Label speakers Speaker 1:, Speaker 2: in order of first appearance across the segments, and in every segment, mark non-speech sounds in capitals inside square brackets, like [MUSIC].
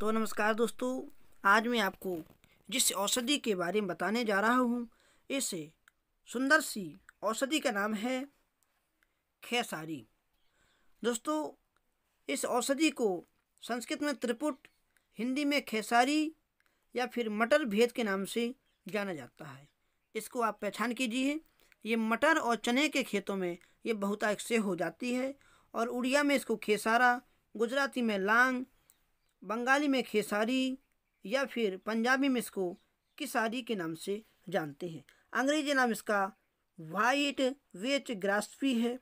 Speaker 1: तो नमस्कार दोस्तों आज मैं आपको जिस औषधि के बारे में बताने जा रहा हूँ इस सुंदर सी औषधि का नाम है खेसारी दोस्तों इस औषधि को संस्कृत में त्रिपुट हिंदी में खेसारी या फिर मटर भेद के नाम से जाना जाता है इसको आप पहचान कीजिए ये मटर और चने के खेतों में ये बहुत अक्से हो जाती है और उड़िया में इसको खेसारा गुजराती में लांग बंगाली में खेसारी या फिर पंजाबी में इसको किसारी के नाम से जानते हैं अंग्रेजी नाम इसका वाइट वेच ग्रासफी है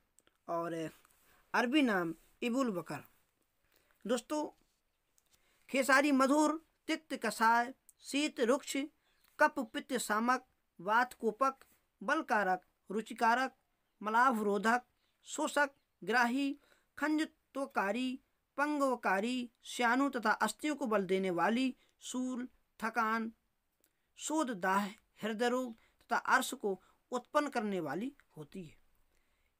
Speaker 1: और अरबी नाम इबुल बकर दोस्तों खेसारी मधुर तिक्त कसाय शीत रुक्ष कप पित्त सामक वात कोपक बलकारक रुचिकारक मलाभरोधक शोषक ग्राही खंजत्वकारी पंगवकारी श्यानों तथा अस्थियों को बल देने वाली सूल थकान शोध दाह हृदय रोग तथा अर्श को उत्पन्न करने वाली होती है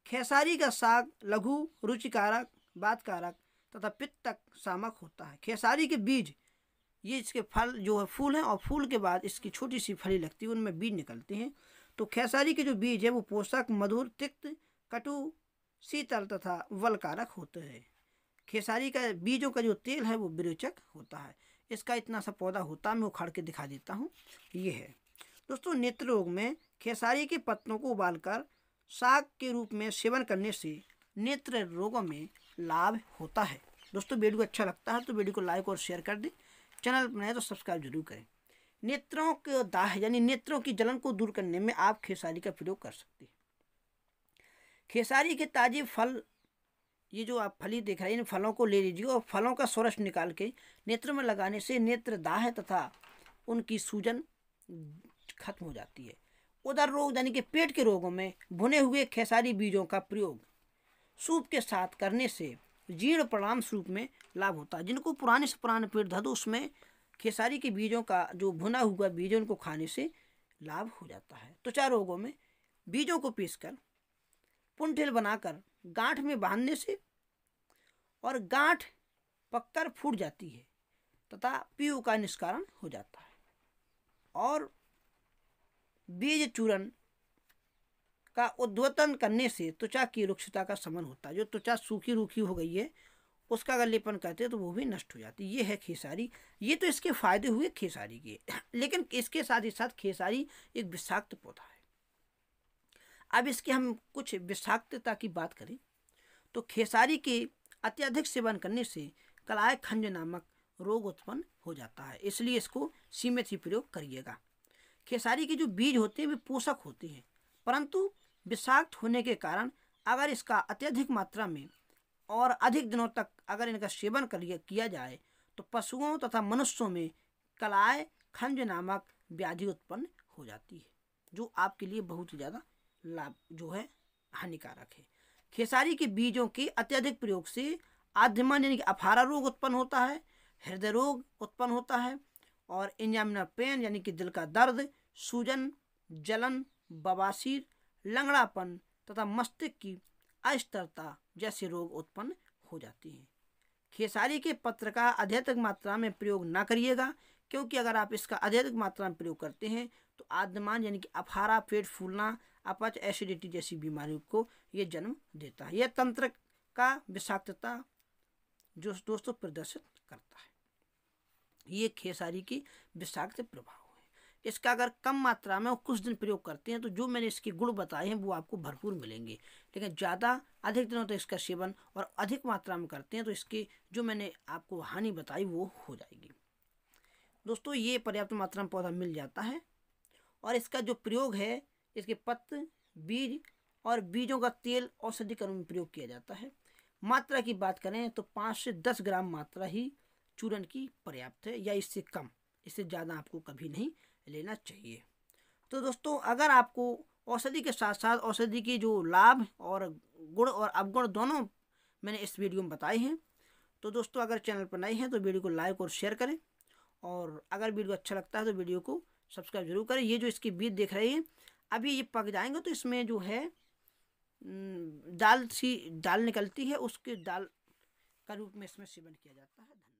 Speaker 1: खेसारी का साग लघु रुचिकारक बातकारक तथा पित्तक सामक होता है खेसारी के बीज ये इसके फल जो है फूल हैं और फूल के बाद इसकी छोटी सी फली लगती है उनमें बीज निकलते हैं तो खेसारी के जो बीज है वो पोषक मधुर तिक्त कटु शीतल तथा वलकारक होते हैं खेसारी का बीजों का जो तेल है वो विरोचक होता है इसका इतना सा पौधा होता मैं उखाड़ के दिखा देता हूँ ये है दोस्तों नेत्र रोग में खेसारी के पत्तों को उबालकर साग के रूप में सेवन करने से नेत्र रोगों में लाभ होता है दोस्तों वीडियो को अच्छा लगता है तो वीडियो को लाइक और शेयर कर दें चैनल बनाए तो सब्सक्राइब जरूर करें नेत्रों के दाह यानी नेत्रों की जलन को दूर करने में आप खेसारी का प्रयोग कर सकते हैं खेसारी के ताजे फल ये जो आप फली देख रहे हैं इन फलों को ले लीजिए और फलों का स्वरस निकाल के नेत्र में लगाने से नेत्र दाह तथा उनकी सूजन खत्म हो जाती है उदर रोग यानी कि पेट के रोगों में भुने हुए खेसारी बीजों का प्रयोग सूप के साथ करने से जीर्ण प्रणाम स्वरूप में लाभ होता है जिनको पुराने से पुराने पेट दर्द तो उसमें खेसारी के बीजों का जो भुना हुआ बीज उनको खाने से लाभ हो जाता है त्वचा रोगों में बीजों को पीसकर पुंठिल बनाकर गांठ में बांधने से और गांठ पककर फूट जाती है तथा पीयू का निष्कारण हो जाता है और बीज चूरण का उद्वतन करने से त्वचा की रुक्षता का समन होता है जो त्वचा सूखी रूखी हो गई है उसका अगर लेपन करते हैं तो वो भी नष्ट हो जाती है ये है खेसारी ये तो इसके फायदे हुए खेसारी के [CLEARS THROAT] लेकिन इसके साथ ही साथ खेसारी एक विषाक्त पौधा है अब इसके हम कुछ विषाक्तता की बात करें तो खेसारी के अत्यधिक सेवन करने से कलाय खंज नामक रोग उत्पन्न हो जाता है इसलिए इसको सीमित ही प्रयोग करिएगा खेसारी के जो बीज होते हैं वे पोषक होते हैं परंतु विषाक्त होने के कारण अगर इसका अत्यधिक मात्रा में और अधिक दिनों तक अगर इनका सेवन कर किया जाए तो पशुओं तथा मनुष्यों में कलाय खंज नामक व्याधि उत्पन्न हो जाती है जो आपके लिए बहुत ही ज़्यादा लाभ जो है हानिकारक है खेसारी के बीजों के अत्यधिक प्रयोग से आध्यमन यानी कि अफारा रोग उत्पन्न होता है हृदय रोग उत्पन्न होता है और इंजामिना पेन यानी कि दिल का दर्द सूजन जलन बवासीर लंगड़ापन तथा मस्तिष्क की अस्थिरता जैसे रोग उत्पन्न हो जाती हैं खेसारी के पत्र का अध्यधिक मात्रा में प्रयोग ना करिएगा क्योंकि अगर आप इसका अत्यधिक मात्रा में प्रयोग करते हैं तो आद्यमान यानी कि अफारा पेट फूलना अपच एसिडिटी जैसी बीमारियों को ये जन्म देता है यह तंत्र का विषाक्तता जो दोस्तों प्रदर्शित करता है ये खेसारी की विषाक्त प्रभाव है इसका अगर कम मात्रा में और कुछ दिन प्रयोग करते हैं तो जो मैंने इसके गुण बताए हैं वो आपको भरपूर मिलेंगे लेकिन ज़्यादा अधिक दिनों तक तो इसका सेवन और अधिक मात्रा में करते हैं तो इसकी जो मैंने आपको हानि बताई वो हो जाएगी दोस्तों ये पर्याप्त मात्रा में पौधा मिल जाता है और इसका जो प्रयोग है इसके पत्त बीज और बीजों का तेल औषधि कर्म में प्रयोग किया जाता है मात्रा की बात करें तो पाँच से दस ग्राम मात्रा ही चूरन की पर्याप्त है या इससे कम इससे ज़्यादा आपको कभी नहीं लेना चाहिए तो दोस्तों अगर आपको औषधि के साथ साथ औषधि के जो लाभ और गुण और अवगुण दोनों मैंने इस वीडियो में बताए हैं तो दोस्तों अगर चैनल पर नए हैं तो वीडियो को लाइक और शेयर करें और अगर वीडियो अच्छा लगता है तो वीडियो को सब्सक्राइब जरूर करें ये जो इसकी बीज देख रही है अभी ये पक जाएंगे तो इसमें जो है दाल सी दाल निकलती है उसके दाल का रूप में इसमें सेवन किया जाता है